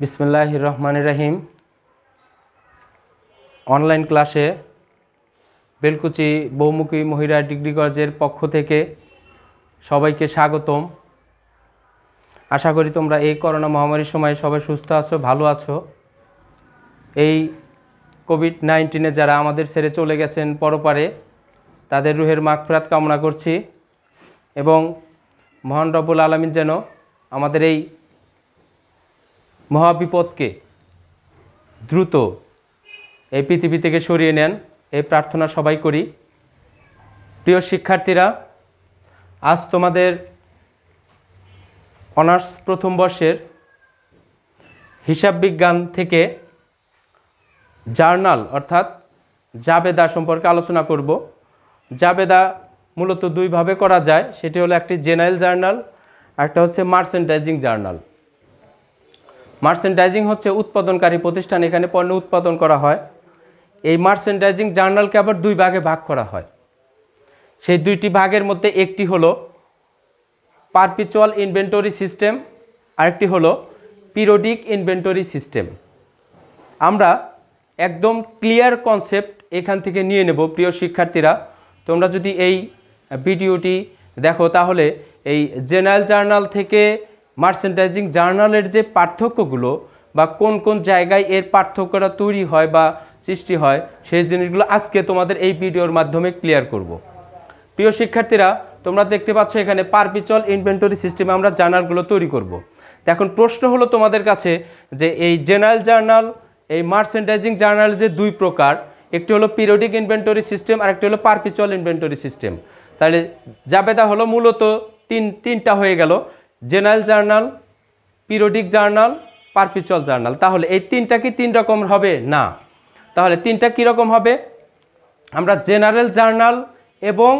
বিসমুল্লাহ রহমান রাহিম অনলাইন ক্লাসে বেলকুচি বহুমুখী মহিলা ডিগ্রি কলেজের পক্ষ থেকে সবাইকে স্বাগতম আশা করি তোমরা এই করোনা মহামারীর সময় সবাই সুস্থ আছো ভালো আছো এই কোভিড নাইন্টিনে যারা আমাদের ছেড়ে চলে গেছেন পরপারে তাদের রুহের মাগফরাত কামনা করছি এবং মহান রব্বুল আলমিন যেন আমাদের এই মহাবিপদকে দ্রুত এই পৃথিবী থেকে সরিয়ে নেন এই প্রার্থনা সবাই করি প্রিয় শিক্ষার্থীরা আজ তোমাদের অনার্স প্রথম বর্ষের হিসাব বিজ্ঞান থেকে জার্নাল অর্থাৎ জাবেদা সম্পর্কে আলোচনা করব জাবেদা মূলত দুইভাবে করা যায় সেটি হলো একটি জেনারেল জার্নাল একটা হচ্ছে মার্চেন্টাইজিং জার্নাল মার্চেন্ডাইজিং হচ্ছে উৎপাদনকারী প্রতিষ্ঠান এখানে পণ্য উৎপাদন করা হয় এই মার্চেন্ডাইজিং জার্নালকে আবার দুই ভাগে ভাগ করা হয় সেই দুইটি ভাগের মধ্যে একটি হলো পারপিচুয়াল ইনভেন্টরি সিস্টেম আরেকটি হল পিরোডিক ইনভেন্টরি সিস্টেম আমরা একদম ক্লিয়ার কনসেপ্ট এখান থেকে নিয়ে নেব প্রিয় শিক্ষার্থীরা তোমরা যদি এই ভিডিওটি দেখো তাহলে এই জেনারেল জার্নাল থেকে মার্চেন্ডাইজিং জার্নালের যে পার্থক্যগুলো বা কোন কোন জায়গায় এর পার্থক্যটা তৈরি হয় বা সৃষ্টি হয় সেই জিনিসগুলো আজকে তোমাদের এই ভিডিওর মাধ্যমে ক্লিয়ার করব। প্রিয় শিক্ষার্থীরা তোমরা দেখতে পাচ্ছ এখানে পারপিচল ইনভেন্টরি সিস্টেমে আমরা জার্নালগুলো তৈরি করব। এখন প্রশ্ন হলো তোমাদের কাছে যে এই জেনারেল জার্নাল এই মার্চেন্ডাইজিং জার্নাল যে দুই প্রকার একটি হলো পিরিয়ডিক ইনভেন্টরি সিস্টেম আর একটি হলো পারপিচুয়াল ইনভেন্টরি সিস্টেম তাহলে জাবেদা হলো মূলত তিন তিনটা হয়ে গেল general journal periodic journal perpetual journal তাহলে এই তিনটা কি তিন রকম হবে না তাহলে তিনটা কি রকম হবে আমরা জেনারেল জার্নাল এবং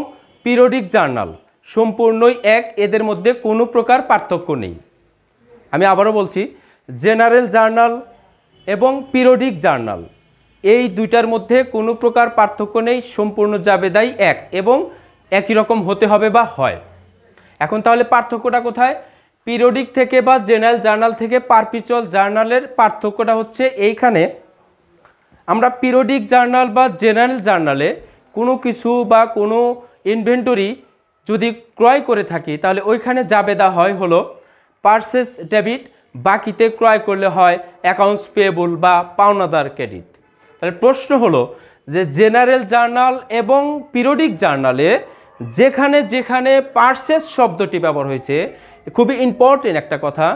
পিরিয়ডিক জার্নাল সম্পূর্ণই এক এদের মধ্যে কোনো প্রকার পার্থক্য নেই আমি আবারও বলছি জেনারেল জার্নাল এবং পিরিয়ডিক জার্নাল এই দুইটার মধ্যে কোনো প্রকার পার্থক্য নেই সম্পূর্ণ জাবেদাই এক এবং একই রকম হতে হবে বা হয় এখন তাহলে পার্থক্যটা কোথায় পিরিয়ডিক থেকে বা জেনারেল জার্নাল থেকে পারপিচুয়াল জার্নালের পার্থক্যটা হচ্ছে এইখানে আমরা পিরিয়ডিক জার্নাল বা জেনারেল জার্নালে কোনো কিছু বা কোনো ইনভেন্টরি যদি ক্রয় করে থাকি তাহলে ওইখানে দা হয় হলো পার্সেস ডেবিট বাকিতে ক্রয় করলে হয় অ্যাকাউন্টস পেয়েবল বা পাওনাদার ক্রেডিট তাহলে প্রশ্ন হলো যে জেনারেল জার্নাল এবং পিরিয়ডিক জার্নালে যেখানে যেখানে পার্সেস শব্দটি ব্যবহার হয়েছে খুবই ইম্পর্টেন্ট একটা কথা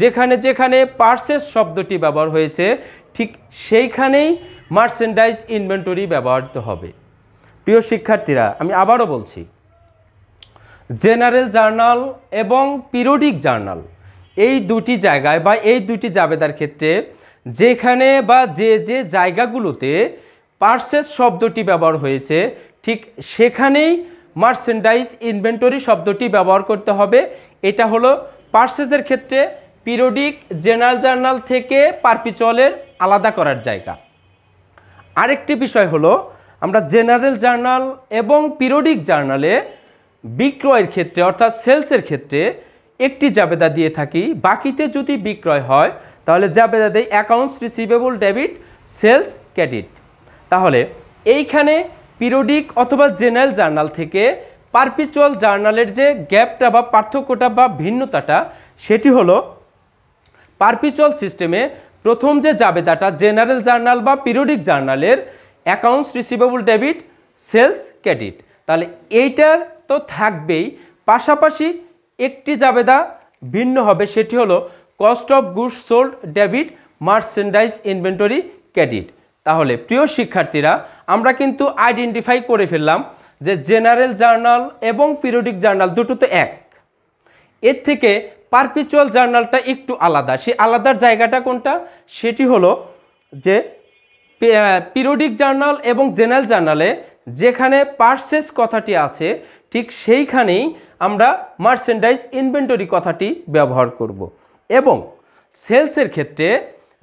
যেখানে যেখানে পার্সেস শব্দটি ব্যবহার হয়েছে ঠিক সেইখানেই মার্চেন্ডাইজ ইনভেন্টরি ব্যবহৃত হবে প্রিয় শিক্ষার্থীরা আমি আবারও বলছি জেনারেল জার্নাল এবং পিরোডিক জার্নাল এই দুটি জায়গায় বা এই দুটি জাবেদার ক্ষেত্রে যেখানে বা যে যে জায়গাগুলোতে পার্সেস শব্দটি ব্যবহার হয়েছে ঠিক সেখানেই মার্চেন্ডাইজ ইনভেন্টরি শব্দটি ব্যবহার করতে হবে এটা হলো পার্সেসের ক্ষেত্রে পিরোডিক জেনারেল জার্নাল থেকে পারপিচলের আলাদা করার জায়গা আরেকটি বিষয় হলো আমরা জেনারেল জার্নাল এবং পিরোডিক জার্নালে বিক্রয়ের ক্ষেত্রে অর্থাৎ সেলসের ক্ষেত্রে একটি জাবেদা দিয়ে থাকি বাকিতে যদি বিক্রয় হয় তাহলে জাবেদা দেয় accounts receivable debit sales credit তাহলে এইখানে পিরোডিক অথবা জেনারেল জার্নাল থেকে পারপিচুয়াল জার্নালের যে গ্যাপটা বা পার্থক্যটা বা ভিন্নতাটা সেটি হলো পারপিচুয়াল সিস্টেমে প্রথম যে জাবেদাটা জেনারেল জার্নাল বা পিরিয়ডিক জার্নালের accounts receivable debit sales credit তাহলে এইটা তো থাকবেই পাশাপাশি একটি জাবেদা ভিন্ন হবে সেটি হলো cost of goods sold debit merchandise inventory credit তাহলে প্রিয় শিক্ষার্থীরা আমরা কিন্তু আইডেন্টিফাই করে ফেললাম যে জেনারেল জার্নাল এবং পিরিয়ডিক জার্নাল দুটো তো এক এর থেকে পারপিচুয়াল জার্নালটা একটু আলাদা সেই আলাদার জায়গাটা কোনটা সেটি হলো যে পিরিয়ডিক জার্নাল এবং জেনারেল জার্নালে যেখানে পার্সেস কথাটি আছে ঠিক সেইখানেই আমরা মার্চেন্ডাইজ ইনভেন্টরি কথাটি ব্যবহার করব। এবং সেলসের ক্ষেত্রে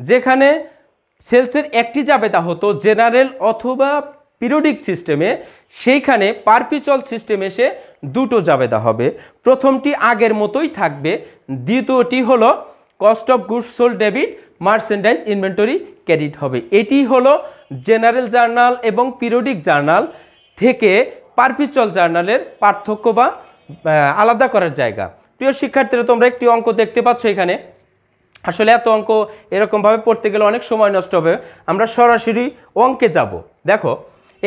যেখানে সেলসের একটি যাবে তা হতো জেনারেল অথবা পিরিয়ডিক সিস্টেমে সেইখানে পারপিচল সিস্টেম এসে দুটো জাবেদা হবে প্রথমটি আগের মতোই থাকবে দ্বিতীয়টি হলো cost of goods sold debit merchandise inventory credit হবে এটি হলো জেনারেল জার্নাল এবং পিরিয়ডিক জার্নাল থেকে পারপিচল জার্নালের পার্থক্য বা আলাদা করার জায়গা প্রিয় শিক্ষার্থীরা তোমরা একটি অঙ্ক দেখতে পাচ্ছ এখানে আসলে এত অঙ্ক এরকমভাবে পড়তে গেলে অনেক সময় নষ্ট হবে আমরা সরাসরি অঙ্কে যাব দেখো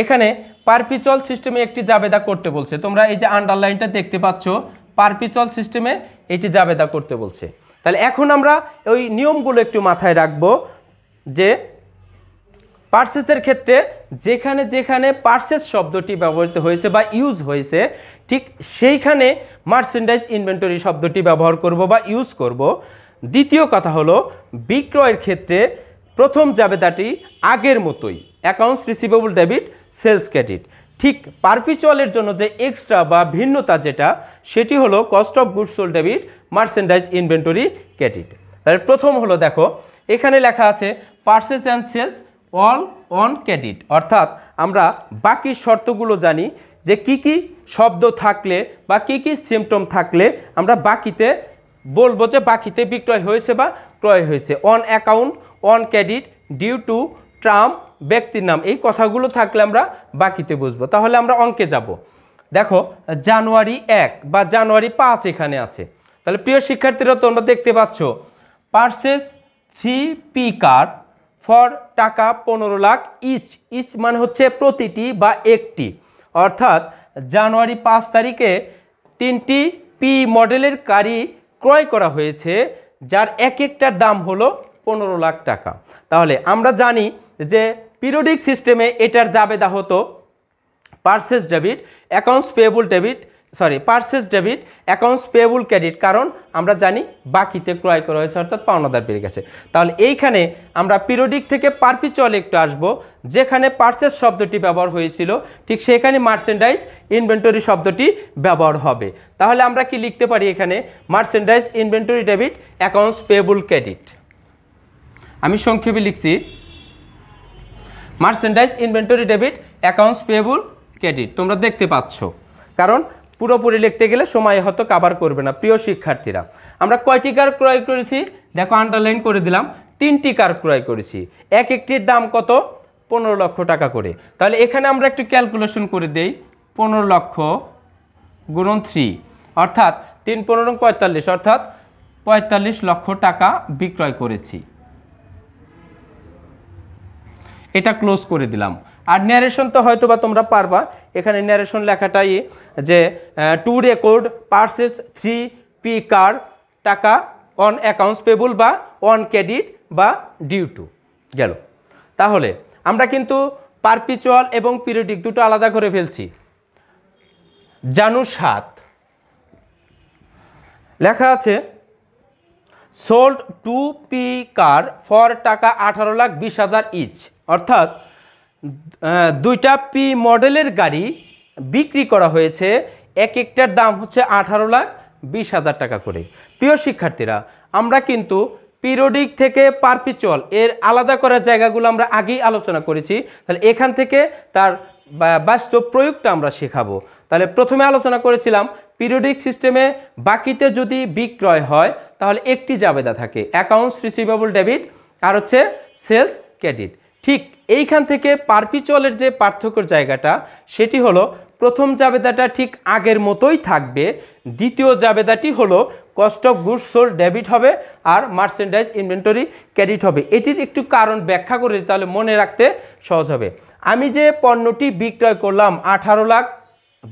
এখানে পারপিচল সিস্টেমে একটি জাবেদা করতে বলছে তোমরা এই যে আন্ডারলাইনটা দেখতে পাচ্ছ পারপিচল সিস্টেমে এটি জাবেদা করতে বলছে তাহলে এখন আমরা ওই নিয়মগুলো একটু মাথায় রাখবো যে পার্সেসের ক্ষেত্রে যেখানে যেখানে পার্সেস শব্দটি ব্যবহৃত হয়েছে বা ইউজ হয়েছে ঠিক সেইখানে মার্সেন্ডাইজ ইনভেন্টরি শব্দটি ব্যবহার করব বা ইউজ করব দ্বিতীয় কথা হলো বিক্রয়ের ক্ষেত্রে প্রথম জাবেদাটি আগের মতোই accounts receivable debit sales credit ঠিক পারপিচুয়ালের জন্য যে এক্সট্রা বা ভিন্নতা যেটা সেটি হলো cost of goods sold debit merchandise inventory credit তাহলে প্রথম হলো দেখো এখানে লেখা আছে purchases and sales all on credit অর্থাৎ আমরা বাকি শর্তগুলো জানি যে কি কি শব্দ থাকলে বা কি কি সিমটম থাকলে আমরা বাকিতে বলবো যে বাকিতে বিক্রয় হয়েছে বা ক্রয় হয়েছে on account on credit due to ট্রাম ব্যক্তির নাম এই কথাগুলো থাকলে আমরা বাকিতে বুঝবো তাহলে আমরা অঙ্কে যাব দেখো জানুয়ারি এক বা জানুয়ারি পাঁচ এখানে আছে তাহলে প্রিয় শিক্ষার্থীরা তোমরা দেখতে পাচ্ছ purchases three P car for টাকা পনেরো লাখ ইচ ইচ মানে হচ্ছে প্রতিটি বা একটি অর্থাৎ জানুয়ারি পাঁচ তারিখে তিনটি পি মডেলের গাড়ি ক্রয় করা হয়েছে যার এক একটার দাম হলো পনেরো লাখ টাকা তাহলে আমরা জানি যে পিরিয়ডিক সিস্টেমে এটার জাবেদা হতো purchases debit accounts payable debit sorry purchases debit accounts payable credit কারণ আমরা জানি বাকিতে ক্রয় করা হয়েছে অর্থাৎ পাওনাদার বেড়ে গেছে তাহলে এইখানে আমরা পিরিয়ডিক থেকে পারপিচুয়াল একটু আসবো যেখানে পার্সেস শব্দটি ব্যবহার হয়েছিল ঠিক সেখানে মার্চেন্ডাইজ ইনভেন্টরি শব্দটি ব্যবহার হবে তাহলে আমরা কি লিখতে পারি এখানে merchandise inventory debit accounts payable credit আমি সংক্ষেপে লিখছি merchandise inventory debit accounts payable credit তোমরা দেখতে পাচ্ছ কারণ পুরোপুরি লিখতে গেলে সময় হয়তো কাভার করবে না প্রিয় শিক্ষার্থীরা আমরা কয়টি কার ক্রয় করেছি দেখো আন্ডারলাইন করে দিলাম তিনটি কার ক্রয় করেছি এক একটির দাম কত পনেরো লক্ষ টাকা করে তাহলে এখানে আমরা একটু ক্যালকুলেশন করে দেই পনেরো লক্ষ গুণন থ্রি অর্থাৎ তিন পনেরো পঁয়তাল্লিশ অর্থাৎ পঁয়তাল্লিশ লক্ষ টাকা বিক্রয় করেছি এটা ক্লোজ করে দিলাম আর ন্যারেশন তো হয়তো বা তোমরা পারবা এখানে ন্যারেশন লেখাটাই ইয়ে যে to record purchases three P car টাকা অন অ্যাকাউন্টস পেবল বা অন ক্রেডিট বা ডিউ টু গেল তাহলে আমরা কিন্তু পারপিচুয়াল এবং পিরিয়ডিক দুটো আলাদা করে ফেলছি জানু সাত লেখা আছে sold to P car for টাকা আঠারো লাখ বিশ হাজার ইচ অর্থাৎ দুইটা পি মডেলের গাড়ি বিক্রি করা হয়েছে এক একটার দাম হচ্ছে আঠারো লাখ বিশ হাজার টাকা করে প্রিয় শিক্ষার্থীরা আমরা কিন্তু পিরোডিক থেকে পারপিচুয়াল এর আলাদা করার জায়গাগুলো আমরা আগেই আলোচনা করেছি তাহলে এখান থেকে তার বাস্তব প্রয়োগটা আমরা শেখাবো তাহলে প্রথমে আলোচনা করেছিলাম পিরিয়ডিক সিস্টেমে বাকিতে যদি বিক্রয় হয় তাহলে একটি জাবেদা থাকে অ্যাকাউন্টস রিসিভেবল ডেবিট আর হচ্ছে সেলস ক্রেডিট ঠিক এইখান থেকে চলের যে পার্থক্য জায়গাটা সেটি হলো প্রথম জাবেদাটা ঠিক আগের মতোই থাকবে দ্বিতীয় জাবেদাটি হলো cost of goods sold debit হবে আর মার্চেন্ডাইজ ইনভেন্টরি ক্রেডিট হবে এটির একটু কারণ ব্যাখ্যা করে তাহলে মনে রাখতে সহজ হবে আমি যে পণ্যটি বিক্রয় করলাম আঠারো লাখ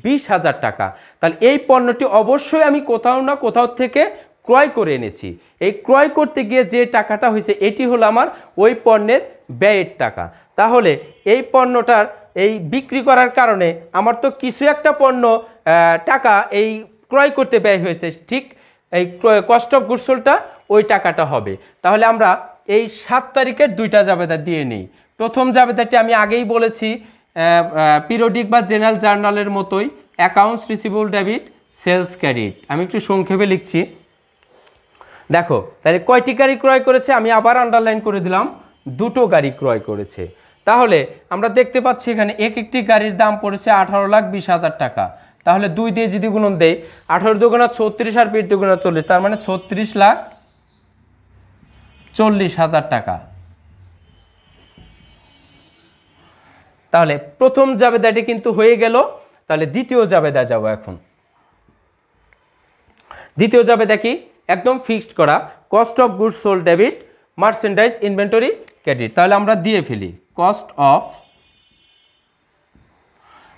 বিশ হাজার টাকা তাহলে এই পণ্যটি অবশ্যই আমি কোথাও না কোথাও থেকে ক্রয় করে এনেছি এই ক্রয় করতে গিয়ে যে টাকাটা হয়েছে এটি হলো আমার ওই পণ্যের ব্যয়ের টাকা তাহলে এই পণ্যটার এই বিক্রি করার কারণে আমার তো কিছু একটা পণ্য টাকা এই ক্রয় করতে ব্যয় হয়েছে ঠিক এই কস্ট অফ গুডসোলটা ওই টাকাটা হবে তাহলে আমরা এই সাত তারিখের দুইটা জাবেদা দিয়ে নিই প্রথম জাবেদাটি আমি আগেই বলেছি পিরোডিক বা জেনারেল জার্নালের মতোই accounts receivable debit sales credit আমি একটু সংক্ষেপে লিখছি দেখো তাহলে কয়টি গাড়ি ক্রয় করেছে আমি আবার আন্ডারলাইন করে দিলাম দুটো গাড়ি ক্রয় করেছে তাহলে আমরা দেখতে পাচ্ছি এখানে এক একটি গাড়ির দাম পড়েছে আঠারো লাখ বিশ হাজার টাকা তাহলে দুই দিয়ে যদি গুণন দেয় আঠারো দুগুণা ছত্রিশ আর বিশ দুগুণা চল্লিশ তার মানে ছত্রিশ লাখ চল্লিশ হাজার টাকা তাহলে প্রথম জাবেদাটি কিন্তু হয়ে গেল তাহলে দ্বিতীয় জাবেদা যাব এখন দ্বিতীয় জাবেদা কি একদম ফিক্সড করা cost of goods sold debit merchandise inventory credit তাহলে আমরা দিয়ে ফেলি কস্ট অফ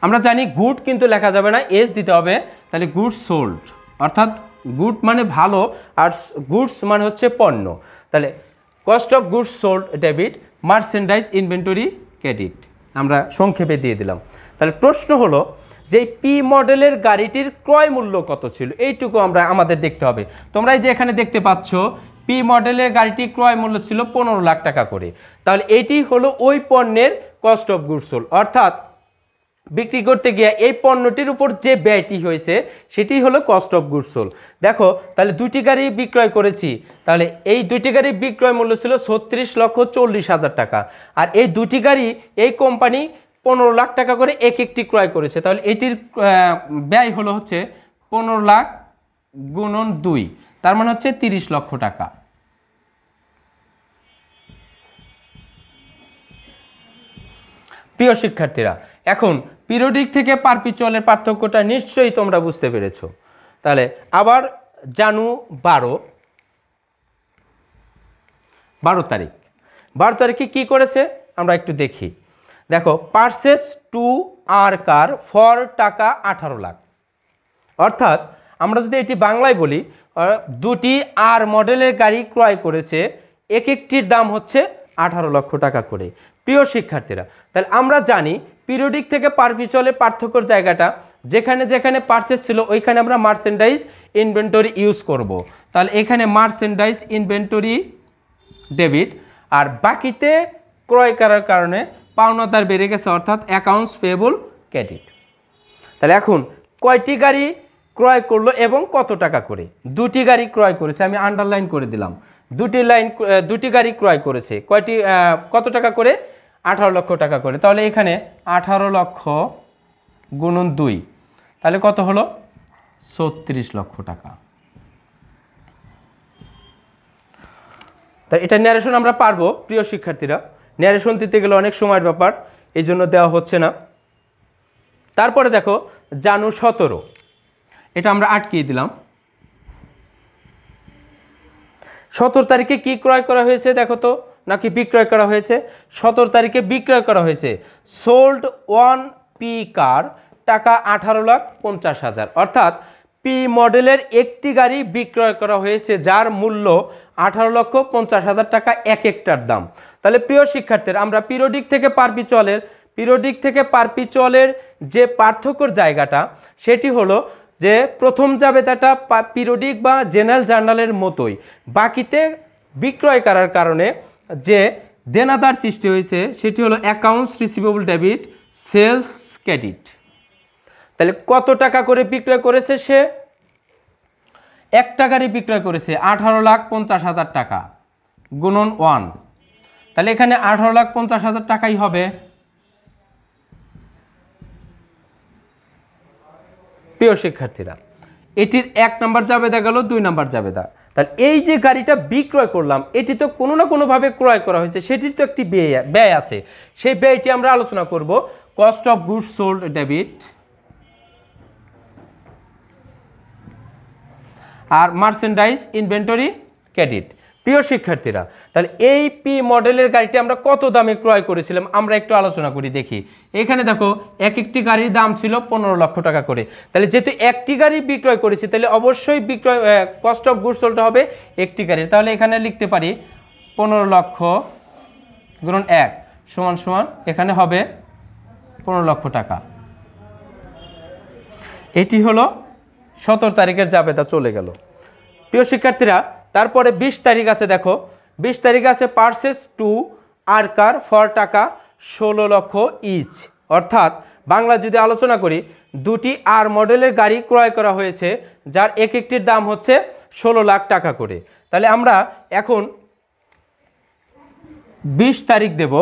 আমরা জানি গুড কিন্তু লেখা যাবে না এস দিতে হবে তাহলে গুড সোল্ড অর্থাৎ গুড মানে ভালো আর গুডস মানে হচ্ছে পণ্য তাহলে cost of goods sold debit merchandise inventory credit আমরা সংক্ষেপে দিয়ে দিলাম তাহলে প্রশ্ন হলো যে পি মডেলের গাড়িটির ক্রয় মূল্য কত ছিল এইটুকু আমরা আমাদের দেখতে হবে তোমরা এই যে এখানে দেখতে পাচ্ছ পি মডেলের গাড়িটি ক্রয় মূল্য ছিল পনেরো লাখ টাকা করে তাহলে এটি হলো ওই পণ্যের কস্ট অফ গুড়সোল অর্থাৎ বিক্রি করতে গিয়ে এই পণ্যটির উপর যে ব্যয়টি হয়েছে সেটি হলো কস্ট অফ গুড়সোল দেখো তাহলে দুটি গাড়ি বিক্রয় করেছি তাহলে এই দুটি গাড়ি বিক্রয় মূল্য ছিল ছত্রিশ লক্ষ চল্লিশ হাজার টাকা আর এই দুটি গাড়ি এই কোম্পানি পনেরো লাখ টাকা করে এক একটি ক্রয় করেছে তাহলে এটির ব্যয় হলো হচ্ছে পনেরো লাখ গুণন দুই তার মানে হচ্ছে তিরিশ লক্ষ টাকা প্রিয় শিক্ষার্থীরা এখন পিরোডিক থেকে পারপিচুয়ালের পার্থক্যটা নিশ্চয়ই তোমরা বুঝতে পেরেছ তাহলে আবার জানু বারো বারো তারিখ বারো তারিখে কী করেছে আমরা একটু দেখি দেখো purchases two R car for টাকা আঠারো লাখ অর্থাৎ আমরা যদি এটি বাংলায় বলি দুটি আর মডেলের গাড়ি ক্রয় করেছে এক একটির দাম হচ্ছে আঠারো লক্ষ টাকা করে প্রিয় শিক্ষার্থীরা তাহলে আমরা জানি পিরিয়ডিক থেকে পারভিচুয়ালের পার্থক্যর জায়গাটা যেখানে যেখানে পার্সেস ছিল ওইখানে আমরা মার্চেন্ডাইজ ইনভেন্টরি ইউজ করব। তাহলে এখানে মার্চেন্ডাইজ ইনভেন্টরি ডেবিট আর বাকিতে ক্রয় করার কারণে পাওনাদার বেড়ে গেছে অর্থাৎ অ্যাকাউন্টস পেয়েবল ক্রেডিট তাহলে এখন কয়টি গাড়ি ক্রয় করলো এবং কত টাকা করে দুটি গাড়ি ক্রয় করেছে আমি আন্ডারলাইন করে দিলাম দুটি লাইন দুটি গাড়ি ক্রয় করেছে কয়টি কত টাকা করে আঠারো লক্ষ টাকা করে তাহলে এখানে আঠারো লক্ষ গুণন দুই তাহলে কত হলো ছত্রিশ লক্ষ টাকা তা এটা ন্যারেশন আমরা পারবো প্রিয় শিক্ষার্থীরা ন্যারেশন দিতে গেলে অনেক সময়ের ব্যাপার এই জন্য দেওয়া হচ্ছে না তারপরে দেখো জানু সতেরো এটা আমরা আটকিয়ে দিলাম সতেরো তারিখে কি ক্রয় করা হয়েছে দেখো তো নাকি বিক্রয় করা হয়েছে সতেরো তারিখে বিক্রয় করা হয়েছে সোল্ড ওয়ান পি কার টাকা আঠারো লাখ পঞ্চাশ হাজার অর্থাৎ পি মডেলের একটি গাড়ি বিক্রয় করা হয়েছে যার মূল্য আঠারো লক্ষ পঞ্চাশ হাজার টাকা এক একটার দাম তাহলে প্রিয় শিক্ষার্থীর আমরা পিরোডিক থেকে চলের পিরোডিক থেকে পারপি চলের যে পার্থক্যর জায়গাটা সেটি হলো যে প্রথম যাবে তাটা পিরিয়ডিক বা জেনারেল জার্নালের মতোই বাকিতে বিক্রয় করার কারণে যে দেনাদার সৃষ্টি হয়েছে সেটি হলো accounts receivable debit sales credit তাহলে কত টাকা করে বিক্রয় করেছে সে এক টাকারই বিক্রয় করেছে আঠারো লাখ পঞ্চাশ হাজার টাকা গুণন ওয়ান তাহলে এখানে আঠারো লাখ পঞ্চাশ হাজার টাকাই হবে প্রিয় শিক্ষার্থীরা এটির এক নাম্বার জাবেদা গেল দুই নাম্বার জাবেদা তাহলে এই যে গাড়িটা বিক্রয় করলাম এটি তো কোনো না কোনোভাবে ক্রয় করা হয়েছে সেটির তো একটি ব্যয় ব্যয় আছে সেই ব্যয়টি আমরা আলোচনা করব cost of goods sold debit আর মার্চেন্ডাইজ ইনভেন্টরি ক্রেডিট প্রিয় শিক্ষার্থীরা তাহলে এই পি মডেলের গাড়িটি আমরা কত দামে ক্রয় করেছিলাম আমরা একটু আলোচনা করি দেখি এখানে দেখো এক একটি গাড়ির দাম ছিল পনেরো লক্ষ টাকা করে তাহলে যেহেতু একটি গাড়ি বিক্রয় করেছি তাহলে অবশ্যই বিক্রয় কস্ট অফ গুড সোল্ড হবে একটি গাড়ির তাহলে এখানে লিখতে পারি পনেরো লক্ষ গুণ এক সমান সমান এখানে হবে পনেরো লক্ষ টাকা এটি হলো সতেরো তারিখের জাবেদা চলে গেল প্রিয় শিক্ষার্থীরা তারপরে ২০ তারিখ আছে দেখো ২০ তারিখ আছে পার্সেস টু আরকার ফর টাকা ষোলো লক্ষ ইচ অর্থাৎ বাংলা যদি আলোচনা করি দুটি আর মডেলের গাড়ি ক্রয় করা হয়েছে যার এক একটির দাম হচ্ছে ষোলো লাখ টাকা করে তাহলে আমরা এখন ২০ তারিখ দেব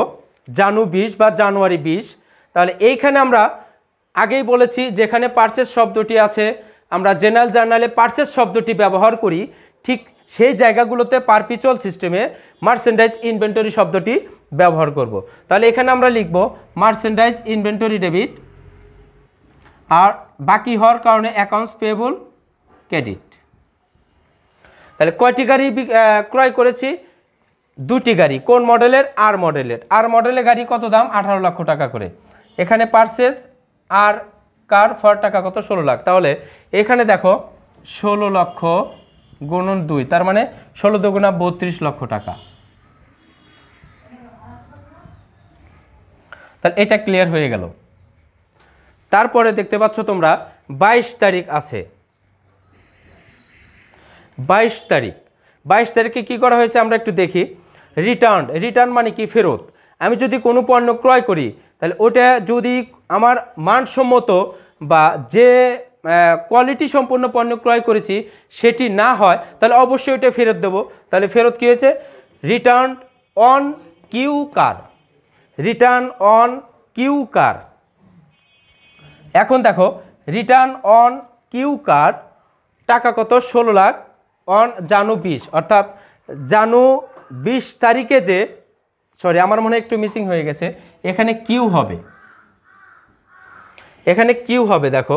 জানু ২০ বা জানুয়ারি ২০ তাহলে এইখানে আমরা আগেই বলেছি যেখানে পার্সেস শব্দটি আছে আমরা জেনারেল জার্নালে পার্সেস শব্দটি ব্যবহার করি ঠিক সেই জায়গাগুলোতে পারপিচুয়াল সিস্টেমে মার্সেন্ডাইজ ইনভেন্টরি শব্দটি ব্যবহার করব। তাহলে এখানে আমরা লিখব মার্সেন্ডাইজ ইনভেন্টরি ডেবিট আর বাকি হওয়ার কারণে অ্যাকাউন্টস পেয়েবল ক্রেডিট তাহলে কয়টি গাড়ি ক্রয় করেছি দুটি গাড়ি কোন মডেলের আর মডেলের আর মডেলের গাড়ি কত দাম আঠারো লক্ষ টাকা করে এখানে পার্সেস আর কার ফর টাকা কত ষোলো লাখ তাহলে এখানে দেখো ষোলো লক্ষ গুণন দুই তার মানে ষোলো দুগুণা বত্রিশ লক্ষ টাকা তাহলে এটা ক্লিয়ার হয়ে গেল তারপরে দেখতে পাচ্ছ তোমরা ২২ তারিখ আছে ২২ তারিখ ২২ তারিখে কি করা হয়েছে আমরা একটু দেখি রিটার্ন রিটার্ন মানে কি ফেরত আমি যদি কোনো পণ্য ক্রয় করি তাহলে ওটা যদি আমার মানসম্মত বা যে কোয়ালিটি সম্পূর্ণ পণ্য ক্রয় করেছি সেটি না হয় তাহলে অবশ্যই ওইটা ফেরত দেবো তাহলে ফেরত কী হয়েছে return on Q car return on Q car এখন দেখো রিটার্ন অন কিউ কার টাকা কত ষোলো লাখ অন জানু বিশ অর্থাৎ জানু বিশ তারিখে যে সরি আমার মনে একটু মিসিং হয়ে গেছে এখানে কিউ হবে এখানে কিউ হবে দেখো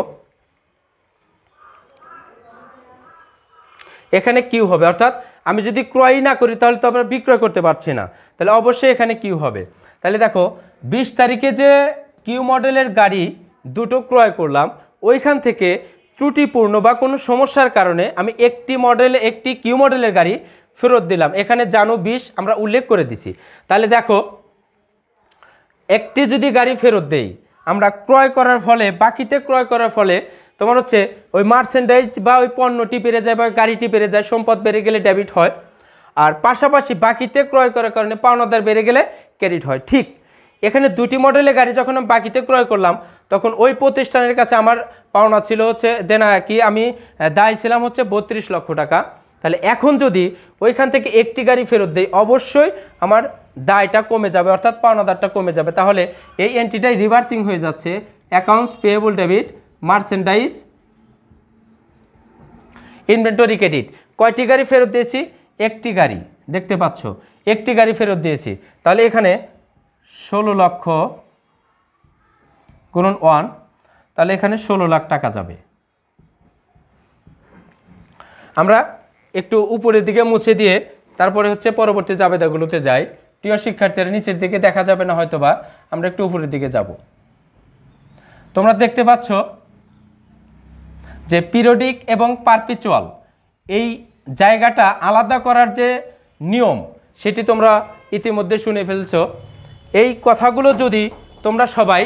এখানে কিউ হবে অর্থাৎ আমি যদি ক্রয় না করি তাহলে তো আমরা বিক্রয় করতে পারছি না তাহলে অবশ্যই এখানে কিউ হবে তাহলে দেখো ২০ তারিখে যে কিউ মডেলের গাড়ি দুটো ক্রয় করলাম ওইখান থেকে ত্রুটিপূর্ণ বা কোনো সমস্যার কারণে আমি একটি মডেল একটি কিউ মডেলের গাড়ি ফেরত দিলাম এখানে জানো ২০ আমরা উল্লেখ করে দিছি তাহলে দেখো একটি যদি গাড়ি ফেরত দেই আমরা ক্রয় করার ফলে বাকিতে ক্রয় করার ফলে তোমার হচ্ছে ওই মার্চেন্ডাইজ বা ওই পণ্যটি বেড়ে যায় বা গাড়িটি বেড়ে যায় সম্পদ বেড়ে গেলে ডেবিট হয় আর পাশাপাশি বাকিতে ক্রয় করার কারণে পাওনাদার বেড়ে গেলে ক্রেডিট হয় ঠিক এখানে দুটি মডেলের গাড়ি যখন আমি বাকিতে ক্রয় করলাম তখন ওই প্রতিষ্ঠানের কাছে আমার পাওনা ছিল হচ্ছে দেনা কি আমি দায় ছিলাম হচ্ছে বত্রিশ লক্ষ টাকা তাহলে এখন যদি ওইখান থেকে একটি গাড়ি ফেরত দেয় অবশ্যই আমার দায়টা কমে যাবে অর্থাৎ পাওনাদারটা কমে যাবে তাহলে এই এন্ট্রিটাই রিভার্সিং হয়ে যাচ্ছে accounts payable debit merchandise inventory credit কয়টি গাড়ি ফেরত দিয়েছি একটি গাড়ি দেখতে পাচ্ছ একটি গাড়ি ফেরত দিয়েছি তাহলে এখানে ষোলো লক্ষ গুণন ওয়ান তাহলে এখানে ষোলো লাখ টাকা যাবে আমরা একটু উপরের দিকে মুছে দিয়ে তারপরে হচ্ছে পরবর্তী জাবেদাগুলোতে যাই প্রিয় শিক্ষার্থীরা নিচের দিকে দেখা যাবে না হয়তোবা আমরা একটু উপরের দিকে যাব তোমরা দেখতে পাচ্ছ যে পিরিয়ডিক এবং পারপিচুয়াল এই জায়গাটা আলাদা করার যে নিয়ম সেটি তোমরা ইতিমধ্যে শুনে ফেলছ এই কথাগুলো যদি তোমরা সবাই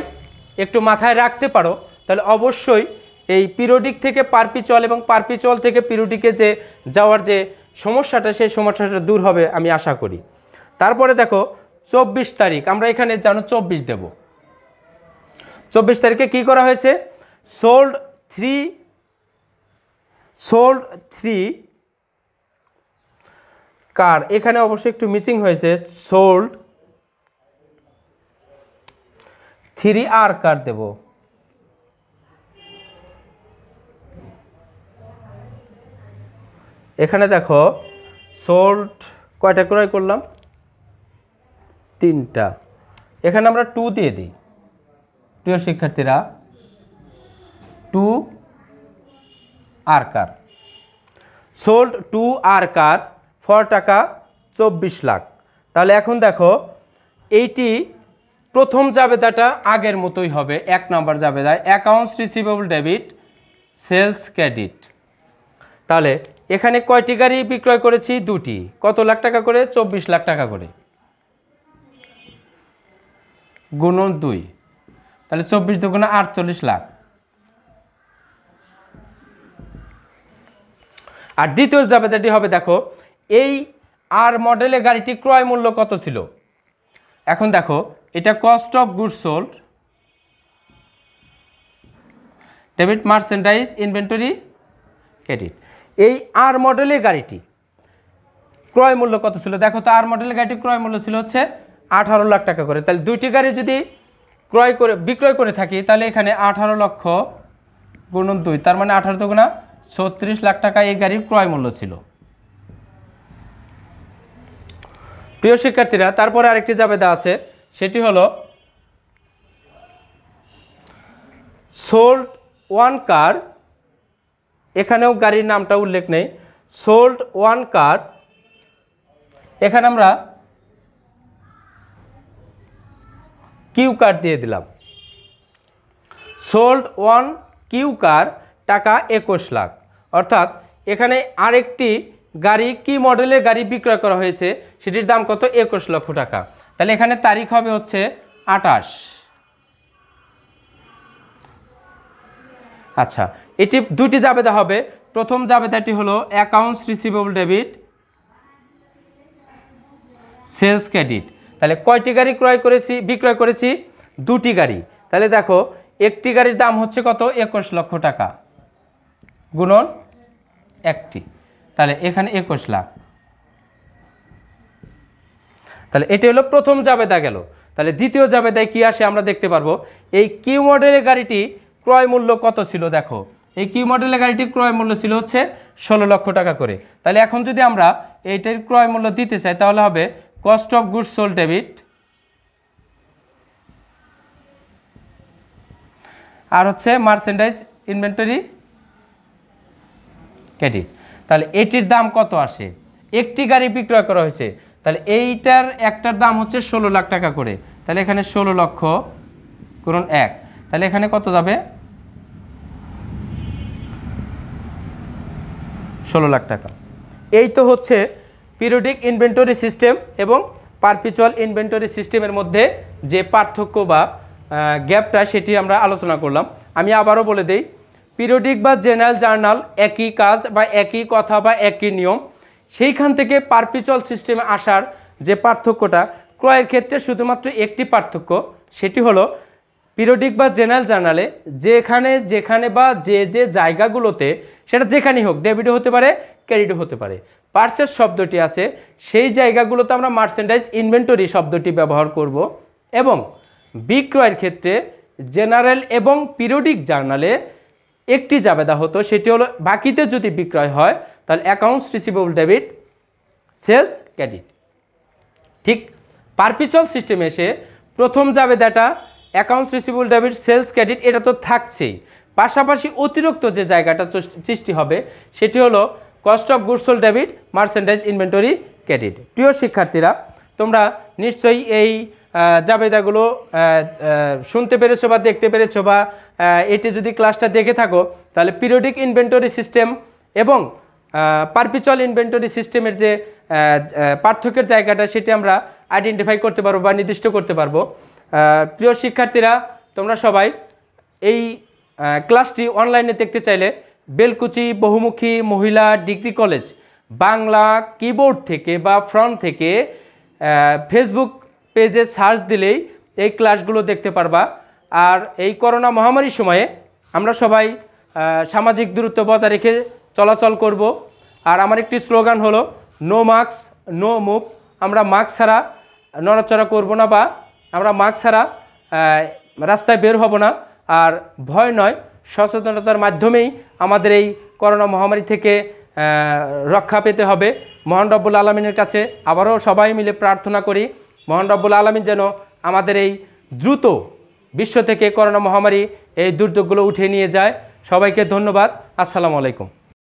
একটু মাথায় রাখতে পারো তাহলে অবশ্যই এই পিরিয়ডিক থেকে পারপিচল এবং পারপিচল থেকে পিরিয়ডিকে যে যাওয়ার যে সমস্যাটা সেই সমস্যাটা দূর হবে আমি আশা করি তারপরে দেখো চব্বিশ তারিখ আমরা এখানে জানো চব্বিশ দেব চব্বিশ তারিখে কি করা হয়েছে sold three sold three car এখানে অবশ্যই একটু মিসিং হয়েছে সোল্ড থ্রি আর কার দেব এখানে দেখো সোল্ট কয়টা ক্রয় করলাম তিনটা এখানে আমরা টু দিয়ে দিই প্রিয় শিক্ষার্থীরা two R car sold two R car for টাকা চব্বিশ লাখ তাহলে এখন দেখো এইটি প্রথম জাবেদাটা আগের মতোই হবে এক নাম্বার জাবেদা accounts receivable debit sales credit তাহলে এখানে কয়টি গাড়ি বিক্রয় করেছি দুটি কত লাখ টাকা করে চব্বিশ লাখ টাকা করে গুণন দুই তাহলে চব্বিশ দুগুণে আটচল্লিশ লাখ আর দ্বিতীয় ধাপে হবে দেখো এই আর মডেলের গাড়িটি ক্রয় মূল্য কত ছিল এখন দেখো এটা cost of good sold debit merchandise inventory credit এই আর মডেলের গাড়িটি ক্রয় মূল্য কত ছিল দেখো তো আর মডেলের গাড়িটি ক্রয় মূল্য ছিল হচ্ছে আঠারো লাখ টাকা করে তাহলে দুইটি গাড়ি যদি ক্রয় করে বিক্রয় করে থাকি তাহলে এখানে আঠারো লক্ষ গুণন দুই তার মানে আঠারো তো গুণা ছত্রিশ লাখ টাকা এই গাড়ির ক্রয় মূল্য ছিল প্রিয় শিক্ষার্থীরা তারপরে আরেকটি জাবেদা আছে সেটি হলো সোল্ড ওয়ান কার এখানেও গাড়ির নামটা উল্লেখ নেই সোল্ড ওয়ান কার এখানে আমরা কিউ কার দিয়ে দিলাম সোল্ড ওয়ান কিউ কার টাকা একুশ লাখ অর্থাৎ এখানে আরেকটি গাড়ি কি মডেলের গাড়ি বিক্রয় করা হয়েছে সেটির দাম কত একুশ লক্ষ টাকা তাহলে এখানে তারিখ হবে হচ্ছে আটাশ আচ্ছা এটি দুটি জাবেদা হবে প্রথম জাবেদাটি হলো accounts receivable debit sales credit তাহলে কয়টি গাড়ি ক্রয় করেছি বিক্রয় করেছি দুটি গাড়ি তাহলে দেখো একটি গাড়ির দাম হচ্ছে কত একুশ লক্ষ টাকা গুণন একটি তাহলে এখানে একুশ লাখ তাহলে এটা হলো প্রথম জাবেদা গেল তাহলে দ্বিতীয় জাবেদায় কী আসে আমরা দেখতে পারবো এই কিউ মডেলের গাড়িটি ক্রয় মূল্য কত ছিল দেখো এই কিউ মডেলের গাড়িটি ক্রয় মূল্য ছিল হচ্ছে ষোলো লক্ষ টাকা করে তাহলে এখন যদি আমরা এইটার ক্রয় মূল্য দিতে চাই তাহলে হবে cost of goods sold debit আর হচ্ছে মার্চেন্ডাইজ ইনভেন্টরি ক্রেডিট তাহলে এটির দাম কত আসে একটি গাড়ি বিক্রয় করা হয়েছে তাহলে এইটার একটার দাম হচ্ছে ষোলো লাখ টাকা করে তাহলে এখানে ষোলো লক্ষ করুন এক তাহলে এখানে কত যাবে ষোলো লাখ টাকা এই তো হচ্ছে পিরিয়ডিক ইনভেন্টরি সিস্টেম এবং পারপিচুয়াল ইনভেন্টরি সিস্টেমের মধ্যে যে পার্থক্য বা গ্যাপটা সেটি আমরা আলোচনা করলাম আমি আবারও বলে দিই পিরিয়ডিক বা জেনারেল জার্নাল একই কাজ বা একই কথা বা একই নিয়ম সেইখান থেকে পারপিচল সিস্টেমে আসার যে পার্থক্যটা ক্রয়ের ক্ষেত্রে শুধুমাত্র একটি পার্থক্য সেটি হলো পিরিয়ডিক বা জেনারেল জার্নালে যেখানে যেখানে বা যে যে জায়গাগুলোতে সেটা যেখানেই হোক ডেবিটও হতে পারে ক্রেডিটও হতে পারে পার্সেস শব্দটি আছে সেই জায়গাগুলোতে আমরা মার্চেন্ডাইজ ইনভেন্টরি শব্দটি ব্যবহার করব এবং বিক্রয়ের ক্ষেত্রে জেনারেল এবং পিরিয়ডিক জার্নালে একটি জাবেদা হতো সেটি হলো বাকিতে যদি বিক্রয় হয় তাহলে accounts receivable debit sales credit ঠিক পারপিচল সিস্টেমে এসে প্রথম জাবেদাটা accounts receivable debit sales credit এটা তো থাকছেই পাশাপাশি অতিরিক্ত যে জায়গাটা সৃষ্টি হবে সেটি হলো cost of goods sold debit merchandise inventory credit প্রিয় শিক্ষার্থীরা তোমরা নিশ্চয়ই এই জাবেদাগুলো শুনতে পেরেছো বা দেখতে পেরেছো বা এটি যদি ক্লাসটা দেখে থাকো তাহলে পিরিয়ডিক ইনভেন্টরি সিস্টেম এবং পারপিচুয়াল ইনভেন্টরি সিস্টেমের যে পার্থক্যের জায়গাটা সেটি আমরা আইডেন্টিফাই করতে পারবো বা নির্দিষ্ট করতে পারবো প্রিয় শিক্ষার্থীরা তোমরা সবাই এই ক্লাসটি অনলাইনে দেখতে চাইলে বেলকুচি বহুমুখী মহিলা ডিগ্রি কলেজ বাংলা কিবোর্ড থেকে বা ফ্রন্ট থেকে ফেসবুক পেজে সার্চ দিলেই এই ক্লাসগুলো দেখতে পারবা আর এই করোনা মহামারীর সময়ে আমরা সবাই সামাজিক দূরত্ব বজায় রেখে চলাচল করব আর আমার একটি স্লোগান হলো নো মাস্ক নো মুভ আমরা মাস্ক ছাড়া নড়াচড়া করব না বা আমরা মাস্ক ছাড়া রাস্তায় বের হব না আর ভয় নয় সচেতনতার মাধ্যমেই আমাদের এই করোনা মহামারী থেকে রক্ষা পেতে হবে মহান রব্বুল আলমিনের কাছে আবারও সবাই মিলে প্রার্থনা করি মোহন রব্বুল আলমিন যেন আমাদের এই দ্রুত বিশ্ব থেকে করোনা মহামারী এই দুর্যোগগুলো উঠিয়ে নিয়ে যায় সবাইকে ধন্যবাদ আসসালামু আলাইকুম